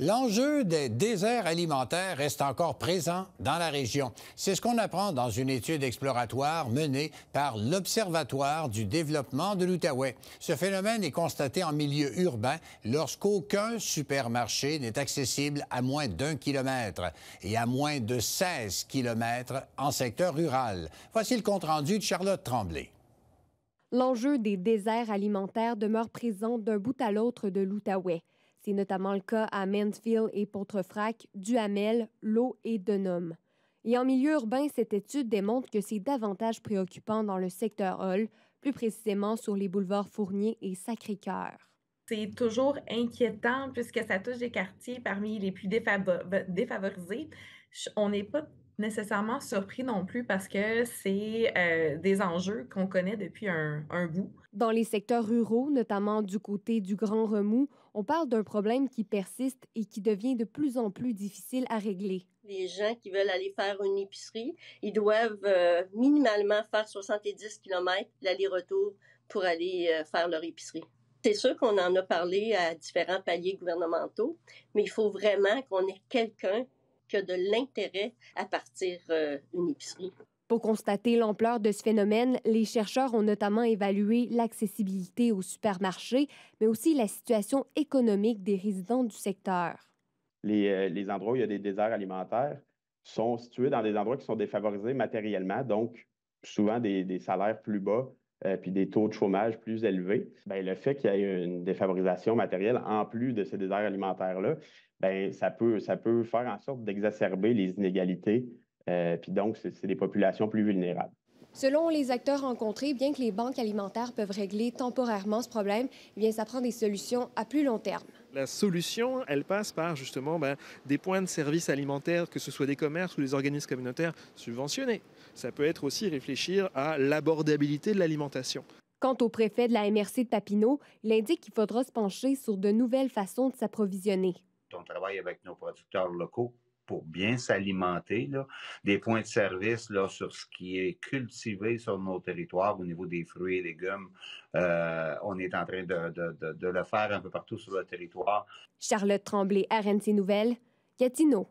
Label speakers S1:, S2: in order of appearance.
S1: L'enjeu des déserts alimentaires reste encore présent dans la région. C'est ce qu'on apprend dans une étude exploratoire menée par l'Observatoire du développement de l'Outaouais. Ce phénomène est constaté en milieu urbain lorsqu'aucun supermarché n'est accessible à moins d'un kilomètre et à moins de 16 kilomètres en secteur rural. Voici le compte-rendu de Charlotte Tremblay.
S2: L'enjeu des déserts alimentaires demeure présent d'un bout à l'autre de l'Outaouais. C'est notamment le cas à Mansfield et Pontrefrac, Duhamel, Lowe et Denham. Et en milieu urbain, cette étude démontre que c'est davantage préoccupant dans le secteur Hall, plus précisément sur les boulevards Fournier et Sacré-Cœur c'est toujours inquiétant puisque ça touche des quartiers parmi les plus défavorisés. On n'est pas nécessairement surpris non plus parce que c'est euh, des enjeux qu'on connaît depuis un, bout. Dans les secteurs ruraux, notamment du côté du Grand Remous, on parle d'un problème qui persiste et qui devient de plus en plus difficile à régler.
S3: Les gens qui veulent aller faire une épicerie, ils doivent euh, minimalement faire 70 km l'aller-retour pour aller euh, faire leur épicerie. C'est sûr qu'on en a parlé à différents paliers gouvernementaux, mais il faut vraiment qu'on ait quelqu'un qui a de l'intérêt à partir d'une euh, une épicerie.
S2: Pour constater l'ampleur de ce phénomène, les chercheurs ont notamment évalué l'accessibilité aux supermarchés, mais aussi la situation économique des résidents du secteur.
S4: Les, euh, endroits où il y a des déserts alimentaires sont situés dans des endroits qui sont défavorisés matériellement, donc souvent des salaires plus bas, euh, puis des taux de chômage plus élevés, bien, le fait qu'il y ait une défavorisation matérielle en plus de ces déserts alimentaires-là, bien, ça, peut, ça peut faire en sorte d'exacerber les inégalités, euh, puis donc c'est des populations plus vulnérables.
S2: Selon les acteurs rencontrés, bien que les banques alimentaires peuvent régler temporairement ce problème, eh bien, ça prend des solutions à plus long terme
S3: la solution, elle passe par justement ben, des points de service alimentaires, que ce soit des commerces ou des organismes communautaires subventionnés. Ça peut être aussi réfléchir à l'abordabilité de l'alimentation.
S2: Quant au préfet de la MRC de Papineau, il indique qu'il faudra se pencher sur de nouvelles façons de s'approvisionner.
S1: On travaille avec nos producteurs locaux pour bien s'alimenter, des points de service là, sur ce qui est cultivé sur nos territoires au niveau des fruits et légumes. Euh, on est en train de, de, de, de, le faire un peu partout sur le territoire.
S2: Charlotte Tremblay, RNC Nouvelles, Gatineau.